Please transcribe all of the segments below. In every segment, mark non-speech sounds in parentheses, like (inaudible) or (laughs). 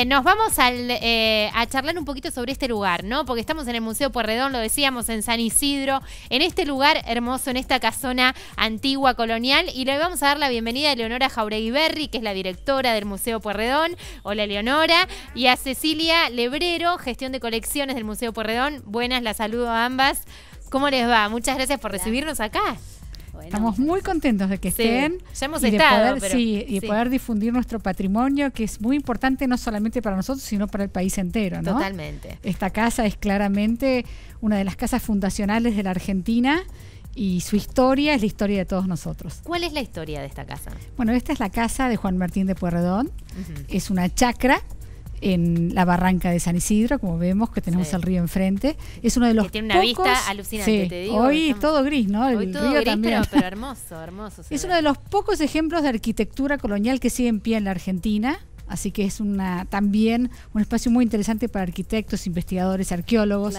Eh, nos vamos eh, a charlar un poquito sobre este lugar, ¿no? Porque estamos en el Museo Porredón, lo decíamos, en San Isidro, en este lugar hermoso, en esta casona antigua colonial. Y le vamos a dar la bienvenida a Leonora Jauregui Berri, que es la directora del Museo Porredón. Hola, Leonora. Y a Cecilia Lebrero, gestión de colecciones del Museo Porredón. Buenas, la saludo a ambas. ¿Cómo les va? Muchas gracias por recibirnos acá. Estamos muy contentos de que estén. y de poder, y poder difundir nuestro patrimonio, que es muy importante no solamente para nosotros, sino para el país entero. Totalmente. Esta casa es claramente una de las casas fundacionales de la Argentina y su historia es la historia de todos nosotros. ¿Cuál es la historia de esta casa? Bueno, esta es la casa de Juan Martín de Puerredón. Es una chacra en la barranca de San Isidro, como vemos que tenemos el río enfrente. Es uno de los que tiene una vista alucinante, te digo. Hoy todo gris, ¿no? El hoy todo río gris, Pero, hermoso, hermoso. Es uno de los pocos ejemplos de arquitectura colonial que sigue en pie en la Argentina. Así que es una también un espacio muy interesante para arquitectos, investigadores, arqueólogos.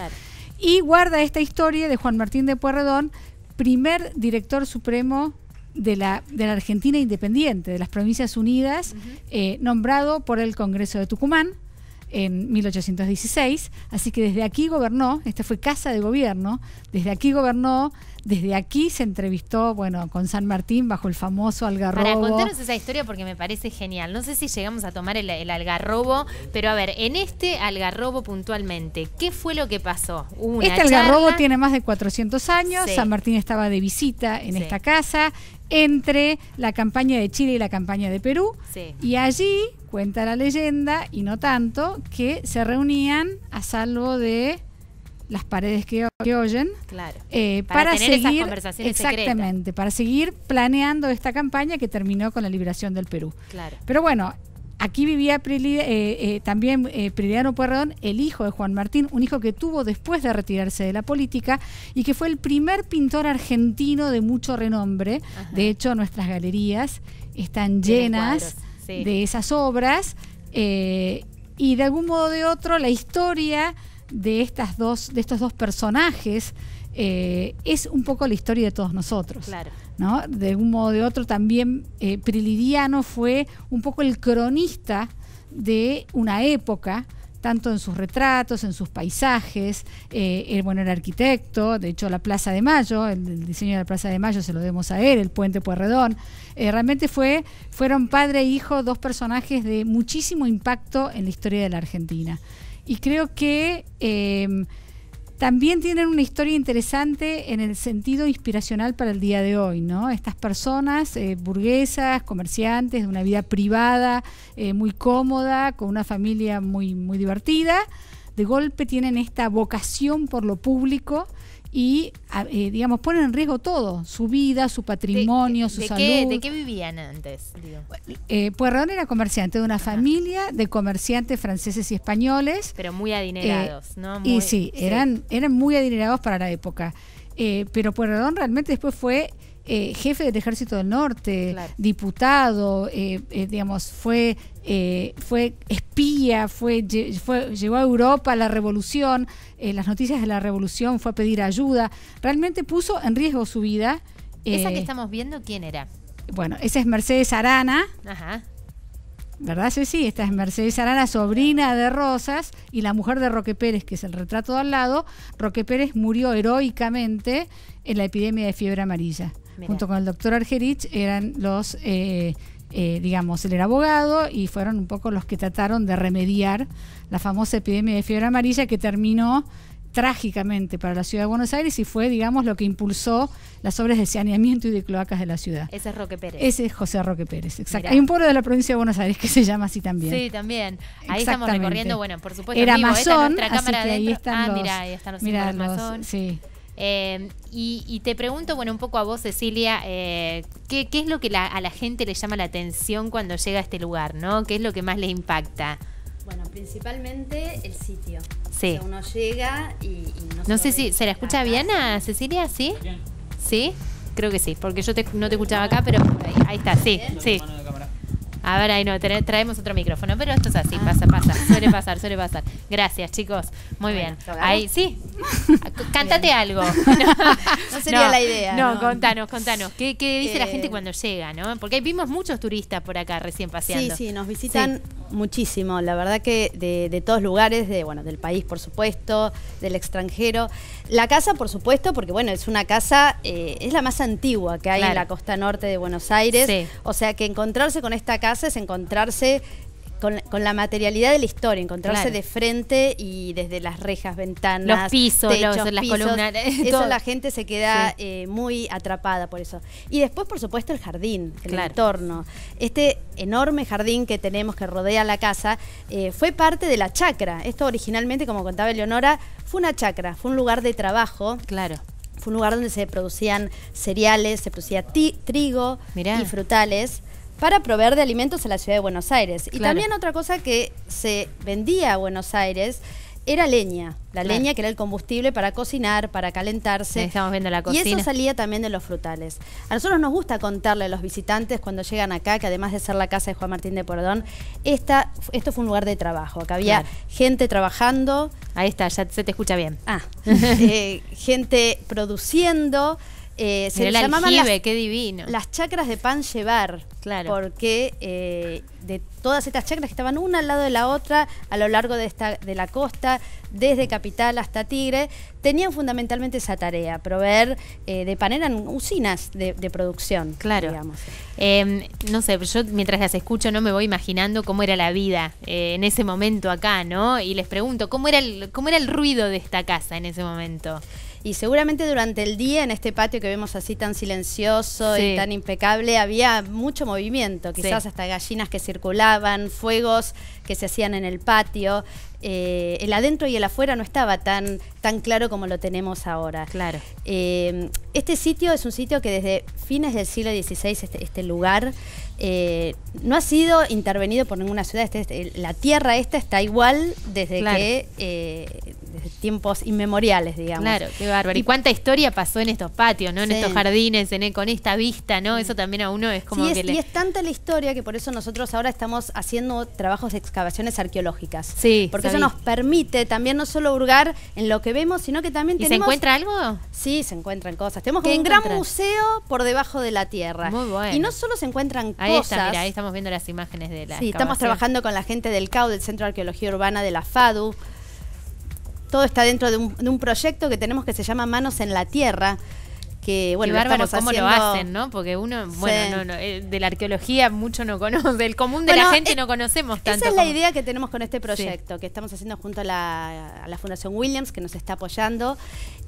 Y guarda esta historia de Juan Martín de Puerredón, primer director supremo de la, de la Argentina independiente, de las Provincias Unidas, eh, nombrado por el Congreso de Tucumán en 1816. Así que desde aquí gobernó, esta fue casa de gobierno, desde aquí gobernó, desde aquí se entrevistó, bueno, con San Martín bajo el famoso algarrobo. Para contaros esa historia porque me parece genial. No sé si llegamos a tomar el, algarrobo, pero a ver, en este algarrobo puntualmente, ¿qué fue lo que pasó? este algarrobo tiene más de 400 años, San Martín estaba de visita en esta casa, entre la campaña de Chile y la campaña de Perú. Y allí cuenta la leyenda, y no tanto, que se reunían a salvo de las paredes que, oyen eh, para, seguir exactamente para seguir planeando esta campaña que terminó con la liberación del Perú pero bueno Aquí vivía eh, eh, también eh, Priliano el hijo de Juan Martín, un hijo que tuvo después de retirarse de la política y que fue el primer pintor argentino de mucho renombre. De hecho, nuestras galerías están llenas de esas obras eh, y de algún modo de otro la historia de, estas dos, de estos dos personajes es un poco la historia de todos nosotros. Claro. De un modo o de otro también eh, Prilidiano fue un poco el cronista de una época, tanto en sus retratos, en sus paisajes. Eh, el él, bueno, era arquitecto, de hecho la Plaza de Mayo, el, diseño de la Plaza de Mayo se lo debemos a él, el puente Puerredón. Eh, realmente fue, fueron padre e hijo dos personajes de muchísimo impacto en la historia de la Argentina. Y creo que también tienen una historia interesante en el sentido inspiracional para el día de hoy, ¿no? Estas personas, eh, burguesas, comerciantes, de una vida privada, eh, muy cómoda, con una familia muy, muy divertida, de golpe tienen esta vocación por lo público y, eh, digamos, ponen en riesgo todo, su vida, su patrimonio, su de salud. Qué, ¿De qué vivían antes? Eh, Puerredón era comerciante de una familia de comerciantes franceses y españoles. Pero muy eh, adinerados, ¿no? y sí, Eran, eran muy adinerados para la época. Eh, pero Puerredón realmente después fue eh, jefe del Ejército del Norte, diputado, eh, eh, digamos, fue, fue espía, fue, fue, llegó a Europa la revolución, las noticias de la revolución, fue a pedir ayuda, realmente puso en riesgo su vida. ¿Esa que estamos viendo quién era? Bueno, esa es Mercedes Arana. Ajá. ¿Verdad, Ceci? Esta es Mercedes Arana, sobrina de Rosas, y la mujer de Roque Pérez, que es el retrato de al lado. Roque Pérez murió heroicamente en la epidemia de fiebre amarilla junto con el doctor Argerich, eran los, eh, eh, digamos, él era abogado y fueron un poco los que trataron de remediar la famosa epidemia de fiebre amarilla que terminó trágicamente para la ciudad de Buenos Aires y fue, digamos, lo que impulsó las obras de saneamiento y de cloacas de la ciudad. Ese es Roque Pérez. Ese es José Roque Pérez, exacto. Hay un pueblo de la provincia de Buenos Aires que se llama así también. Sí, también. Ahí estamos recorriendo, bueno, por supuesto. Era Amazon, así que ahí están ah, los... Mirá, ahí están los, los sí. Em, y, te pregunto, bueno, un poco a vos, Cecilia, eh, ¿qué, ¿qué, es lo que a la gente le llama la atención cuando llega a este lugar, ¿no? ¿Qué es lo que más le impacta? Bueno, principalmente el sitio. Sí. O sea, uno llega y, no, no sé si se la escucha bien a Cecilia, ¿sí? ¿Sí? Creo que sí, porque yo no te escuchaba acá, pero ahí, ahí está, sí, sí. A ver, ahí no, traemos otro micrófono, pero esto es así, ah. pasa, pasa, suele pasar, suele pasar. Gracias, chicos. Muy bien. Ahí, sí. Cántate algo. (laughs) No, sería la idea. No, contanos, contanos. ¿Qué, dice la eh. gente cuando llega, no? Porque vimos muchos turistas por acá recién paseando. Sí, sí, nos visitan muchísimo, la verdad que de, todos lugares, de, bueno, del país por supuesto, del extranjero. La casa por supuesto, porque bueno, es una casa, eh, es la más antigua que hay en la costa norte de Buenos Aires, o sea que encontrarse con esta casa es encontrarse con, la materialidad de la historia, encontrarse de frente y desde las rejas, ventanas, los pisos, las columnas. (laughs) Eso la gente se queda eh, muy atrapada por eso. Y después, por supuesto, el jardín, el entorno. Este enorme jardín que tenemos que rodea la casa eh, fue parte de la chacra. Esto originalmente, como contaba Eleonora, fue una chacra, fue un lugar de trabajo. Claro fue un lugar donde se producían cereales, se producía trigo y frutales para proveer de alimentos a la ciudad de Buenos Aires. Y también otra cosa que se vendía a Buenos Aires era leña, la leña que era el combustible para cocinar, para calentarse. Estamos viendo la cocina. Y eso salía también de los frutales. A nosotros nos gusta contarle a los visitantes cuando llegan acá que además de ser la casa de Juan Martín de Pordón, esto fue un lugar de trabajo, Acá había gente trabajando. Ahí está, ya se te escucha bien. Ah, (laughs) eh, gente produciendo. Eh, se llamaban las, qué divino. las chacras de pan llevar. Claro. Porque eh, de todas estas chacras que estaban una al lado de la otra, a lo largo de, esta, de la costa, desde Capital hasta Tigre, tenían fundamentalmente esa tarea, proveer eh, de pan, eran usinas de, producción. Claro. Em, no sé, yo mientras las escucho no me voy imaginando cómo era la vida en ese momento acá, ¿no? Y les pregunto, ¿cómo era, el, ¿cómo era el ruido de esta casa en ese momento? y seguramente durante el día en este patio que vemos así tan silencioso y tan impecable había mucho movimiento, quizás hasta gallinas que circulaban, fuegos que se hacían en el patio. Eh, el adentro y el afuera no estaba tan, tan claro como lo tenemos ahora. Claro. Eh, este sitio es un sitio que desde fines del siglo XVI, este, este, lugar, eh, no ha sido intervenido por ninguna ciudad. Este, este, la tierra esta está igual desde que tiempos inmemoriales, digamos. Claro, qué bárbaro. Y cuánta historia pasó en estos patios, ¿no? En estos jardines, con esta vista, ¿no? Eso también a uno es como Y es tanta la historia que por eso nosotros ahora estamos haciendo trabajos de excavaciones arqueológicas. Sí. Porque eso nos permite también no solo hurgar en lo que vemos, sino que también ¿Y se encuentra algo? Sí, se encuentran cosas. Tenemos un gran museo por debajo de la tierra. Muy bueno. Y no solo se encuentran ahí cosas... Está, mira, ahí estamos viendo las imágenes de la Sí, estamos trabajando con la gente del CAU, del Centro de Arqueología Urbana de la FADU, todo está dentro de un, proyecto que tenemos que se llama Manos en la Tierra, que bueno, bárbaro cómo lo hacen, Porque uno, bueno, no, no, eh, de la arqueología mucho no conoce, el común de la gente eh, no conocemos tanto. Esa es la idea que tenemos con este proyecto, que estamos haciendo junto a la, Fundación Williams, que nos está apoyando,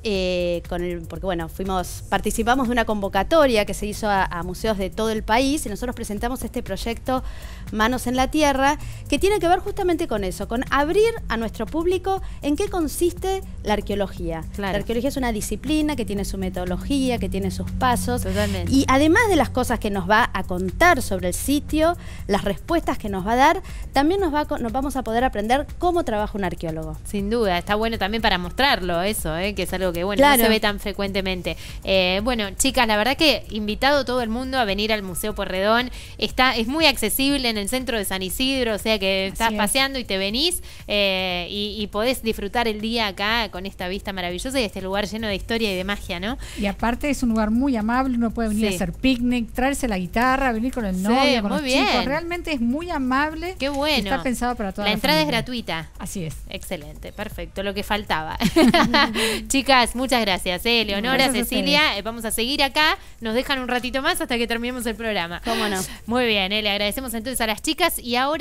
eh, con porque bueno, fuimos, participamos de una convocatoria que se hizo a, museos de todo el país y nosotros presentamos este proyecto Manos en la Tierra, que tiene que ver justamente con eso, con abrir a nuestro público en qué consiste la arqueología. La arqueología es una disciplina que tiene su metodología que tiene sus pasos. Totalmente. Y además de las cosas que nos va a contar sobre el sitio, las respuestas que nos va a dar, también nos, va nos vamos a poder aprender cómo trabaja un arqueólogo. Sin duda, está bueno también para mostrarlo eso, ¿eh? que es algo que bueno, no se ve tan frecuentemente. Eh, bueno, chicas, la verdad que invitado todo el mundo a venir al Museo Porredón. Está, es muy accesible en el centro de San Isidro, o sea que estás paseando y te venís eh, y, y podés disfrutar el día acá con esta vista maravillosa y este lugar lleno de historia y de magia, ¿no? Y aparte es un lugar muy amable, uno puede venir a hacer picnic, traerse la guitarra, venir con el novio, con Realmente es muy amable. Qué bueno. Está pensado para toda la, entrada es gratuita. Así es. Excelente, perfecto, lo que faltaba. (laughs) Chicas, muchas gracias, Eleonora, eh, Cecilia. Eh, vamos a seguir acá. Nos dejan un ratito más hasta que terminemos el programa. Cómo no. Muy bien, eh, le agradecemos entonces a las chicas y ahora